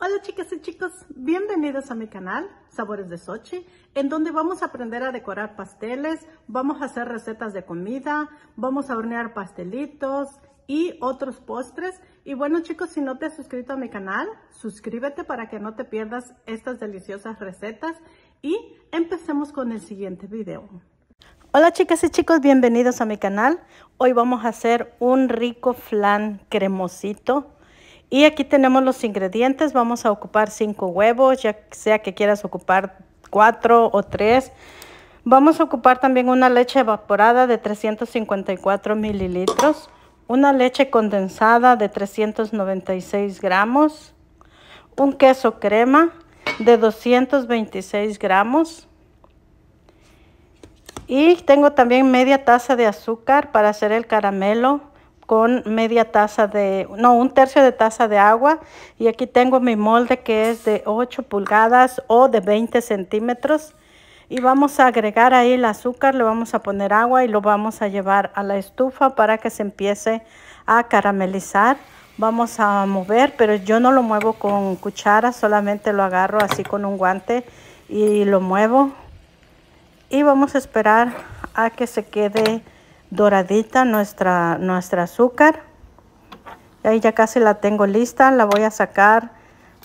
Hola chicas y chicos, bienvenidos a mi canal Sabores de Sochi, en donde vamos a aprender a decorar pasteles, vamos a hacer recetas de comida, vamos a hornear pastelitos y otros postres. Y bueno chicos, si no te has suscrito a mi canal, suscríbete para que no te pierdas estas deliciosas recetas y empecemos con el siguiente video. Hola chicas y chicos, bienvenidos a mi canal. Hoy vamos a hacer un rico flan cremosito y aquí tenemos los ingredientes. Vamos a ocupar 5 huevos, ya sea que quieras ocupar 4 o 3. Vamos a ocupar también una leche evaporada de 354 mililitros, una leche condensada de 396 gramos, un queso crema de 226 gramos, y tengo también media taza de azúcar para hacer el caramelo con media taza de, no, un tercio de taza de agua. Y aquí tengo mi molde que es de 8 pulgadas o de 20 centímetros. Y vamos a agregar ahí el azúcar, le vamos a poner agua y lo vamos a llevar a la estufa para que se empiece a caramelizar. Vamos a mover, pero yo no lo muevo con cuchara, solamente lo agarro así con un guante y lo muevo. Y vamos a esperar a que se quede doradita nuestra, nuestra azúcar. Ahí ya casi la tengo lista, la voy a sacar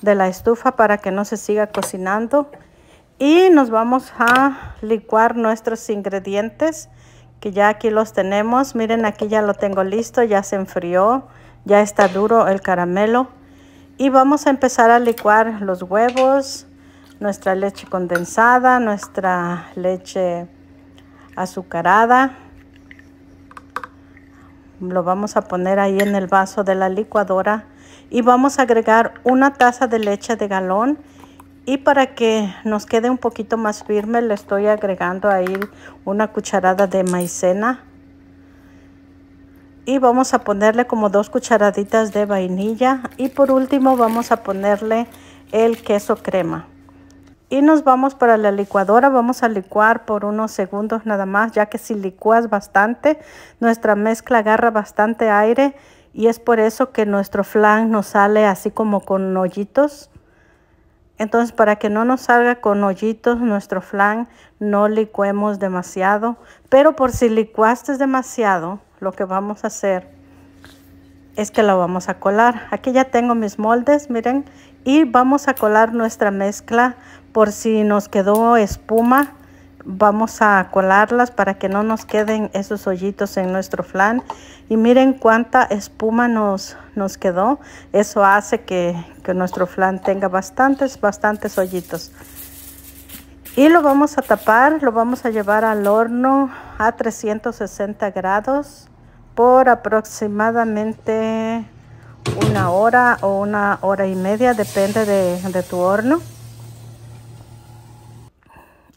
de la estufa para que no se siga cocinando. Y nos vamos a licuar nuestros ingredientes que ya aquí los tenemos. Miren, aquí ya lo tengo listo, ya se enfrió, ya está duro el caramelo. Y vamos a empezar a licuar los huevos, nuestra leche condensada, nuestra leche azucarada, lo vamos a poner ahí en el vaso de la licuadora y vamos a agregar una taza de leche de galón y para que nos quede un poquito más firme le estoy agregando ahí una cucharada de maicena y vamos a ponerle como dos cucharaditas de vainilla y por último vamos a ponerle el queso crema. Y nos vamos para la licuadora, vamos a licuar por unos segundos nada más, ya que si licuas bastante, nuestra mezcla agarra bastante aire y es por eso que nuestro flan nos sale así como con hoyitos. Entonces, para que no nos salga con hoyitos nuestro flan, no licuemos demasiado. Pero por si licuaste demasiado, lo que vamos a hacer es que la vamos a colar. Aquí ya tengo mis moldes, miren. Y vamos a colar nuestra mezcla por si nos quedó espuma. Vamos a colarlas para que no nos queden esos hoyitos en nuestro flan. Y miren cuánta espuma nos, nos quedó. Eso hace que, que nuestro flan tenga bastantes, bastantes hoyitos. Y lo vamos a tapar, lo vamos a llevar al horno a 360 grados por aproximadamente una hora o una hora y media, depende de, de tu horno.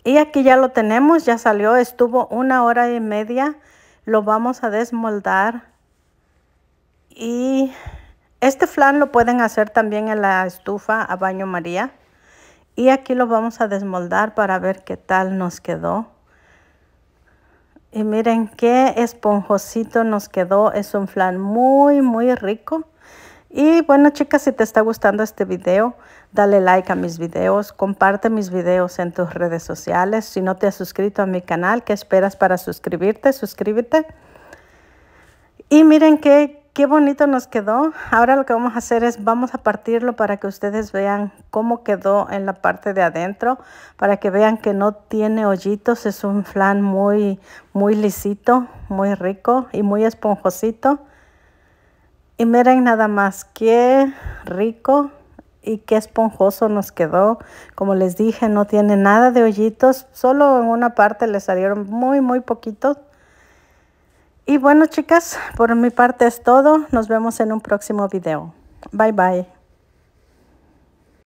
Y aquí ya lo tenemos, ya salió, estuvo una hora y media. Lo vamos a desmoldar. Y este flan lo pueden hacer también en la estufa a baño María. Y aquí lo vamos a desmoldar para ver qué tal nos quedó. Y miren qué esponjosito nos quedó. Es un flan muy, muy rico. Y bueno, chicas, si te está gustando este video, dale like a mis videos, comparte mis videos en tus redes sociales. Si no te has suscrito a mi canal, ¿qué esperas para suscribirte? Suscríbete. Y miren qué Qué bonito nos quedó. Ahora lo que vamos a hacer es vamos a partirlo para que ustedes vean cómo quedó en la parte de adentro, para que vean que no tiene hoyitos. Es un flan muy, muy lisito, muy rico y muy esponjosito. Y miren nada más, qué rico y qué esponjoso nos quedó. Como les dije, no tiene nada de hoyitos, solo en una parte le salieron muy, muy poquitos y bueno, chicas, por mi parte es todo. Nos vemos en un próximo video. Bye, bye.